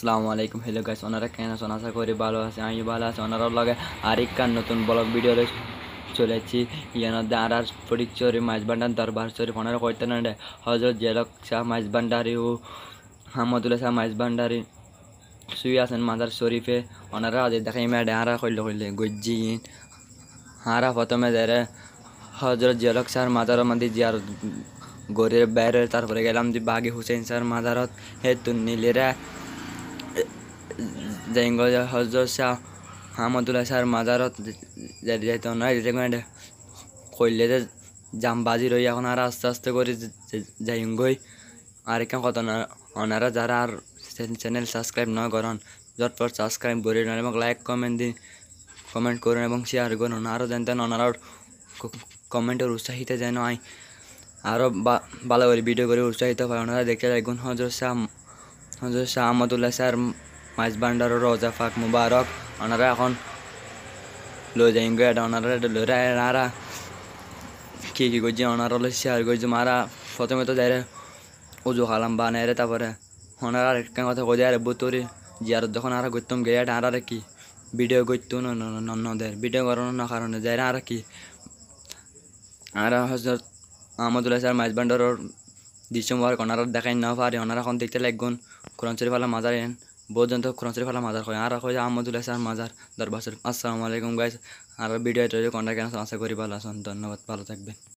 আসসালামাইকুম hello guys ওনারা কেন আছেন আশা করি ভালো আছে আমি ভালো আছি ওনারাও লাগে আরেকখান নতুন ব্লগ ভিডিও চলেছি ইয়ান আর আর ফটিক চরি মাঝবান্ডার দরবার চরি ওনারা করতে না হজরত জেলক শাহ মাঝবান্ডারি ও হামদুল্লাহ শাহ মাঝবান্ডারি শুয়ে আছেন মাদার শরীফে ওনারা আজ দেখে মেয়ে হারা করলে করলে গজ্জি হারা প্রথমে দেরে হজরত জেলক শাহর মাদার মধ্যে জিয়ার গরের বাইরে তারপরে গেলাম যে বাগে হুসেন স্যার মাদারত হে তুন্নিলেরা জঙ্গল হজরত শাহ হামদুল্লাহ শাহর মাজারত যাইতে নয় যেতে করে যে যাম জামবাজি রই এখন আর আস্তে আস্তে করে যাইঙ্গই আর কেন কত ওনারা যারা আর চ্যানেল সাবস্ক্রাইব না করেন ঝটপট সাবস্ক্রাইব করে নেন এবং লাইক কমেন্ট দিন কমেন্ট করুন এবং শেয়ার করুন আরও তেন ওনারা কমেন্টের উৎসাহিত যেন আই আরও ভালো করে ভিডিও করে উৎসাহিত হয় ওনারা দেখতে থাকুন হজর শাহ হজর শাহ আহমদুল্লাহ স্যার মাইজ বান্ডার রোজা ফাঁক মুবারক ওনারা এখন লই যাই ওনারা লইরা এনারা কি কি করছে ওনারা হলো শেয়ার করছে মারা প্রথমে তো যাই উজু খালাম বা নেয় তারপরে ওনারা একটা কথা কই যায় বুতরি জিয়ার যখন আর করতাম গেয়াট আর আর কি ভিডিও করতো নন্দের ভিডিও করানো না কারণে যাই আর কি আর হজরত আহমদুল্লাহ স্যার মাইজ ভান্ডারর দৃশ্যমবার ওনারা দেখাই না পারে ওনারা এখন দেখতে লাগুন কোরআন শরীফ আল্লাহ মাজারেন পর্যন্ত কোরআন শরীফ আল্লাহ মাজার হয় আর হয় আহমদুল্লাহ স্যার মাজার দরবার শরীফ আসসালামু আলাইকুম গাইস আর ভিডিও তৈরি কন্ট্যাক্ট আশা করি ভালো আসুন ধন্যবাদ ভালো থাকবেন